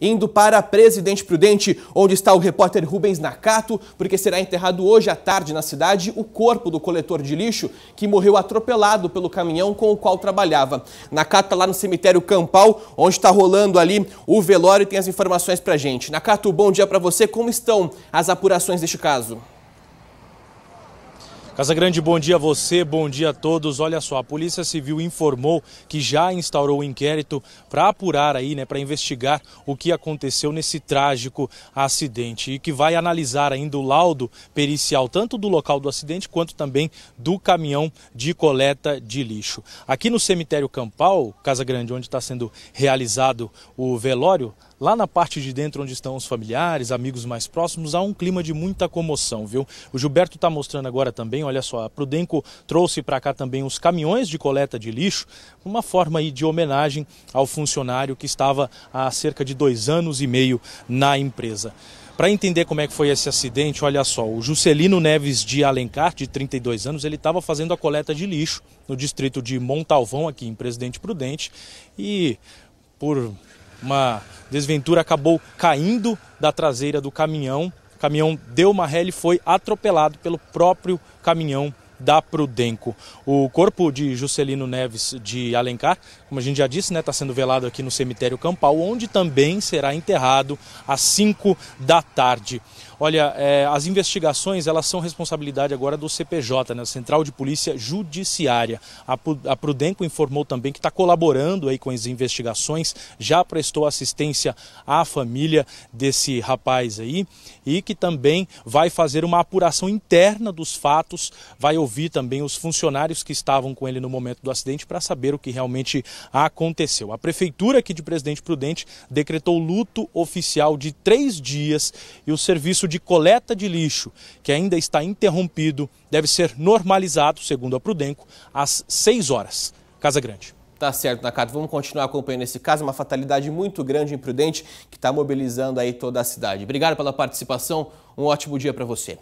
Indo para Presidente Prudente, onde está o repórter Rubens Nakato, porque será enterrado hoje à tarde na cidade o corpo do coletor de lixo que morreu atropelado pelo caminhão com o qual trabalhava. Nakato está lá no cemitério Campal, onde está rolando ali o velório e tem as informações para gente. Nakato, bom dia para você. Como estão as apurações deste caso? Casa Grande, bom dia a você, bom dia a todos. Olha só, a Polícia Civil informou que já instaurou o um inquérito para apurar aí, né, para investigar o que aconteceu nesse trágico acidente e que vai analisar ainda o laudo pericial tanto do local do acidente quanto também do caminhão de coleta de lixo. Aqui no cemitério Campal, Casa Grande, onde está sendo realizado o velório Lá na parte de dentro, onde estão os familiares, amigos mais próximos, há um clima de muita comoção, viu? O Gilberto está mostrando agora também, olha só, a Prudenco trouxe para cá também os caminhões de coleta de lixo, uma forma aí de homenagem ao funcionário que estava há cerca de dois anos e meio na empresa. Para entender como é que foi esse acidente, olha só, o Juscelino Neves de Alencar, de 32 anos, ele estava fazendo a coleta de lixo no distrito de Montalvão, aqui em Presidente Prudente, e por uma desventura, acabou caindo da traseira do caminhão. O caminhão deu uma ré e foi atropelado pelo próprio caminhão da Prudenco. O corpo de Juscelino Neves de Alencar, como a gente já disse, está né, tá sendo velado aqui no cemitério Campal, onde também será enterrado às 5 da tarde. Olha, é, as investigações elas são responsabilidade agora do CPJ, né, Central de Polícia Judiciária. A, Prudenco informou também que está colaborando aí com as investigações, já prestou assistência à família desse rapaz aí e que também vai fazer uma apuração interna dos fatos, vai ouvir ouvir também os funcionários que estavam com ele no momento do acidente para saber o que realmente aconteceu. A prefeitura aqui de Presidente Prudente decretou luto oficial de três dias e o serviço de coleta de lixo, que ainda está interrompido, deve ser normalizado, segundo a Prudenco, às seis horas. Casa Grande. Tá certo, Nakata. Vamos continuar acompanhando esse caso, uma fatalidade muito grande e imprudente que está mobilizando aí toda a cidade. Obrigado pela participação, um ótimo dia para você.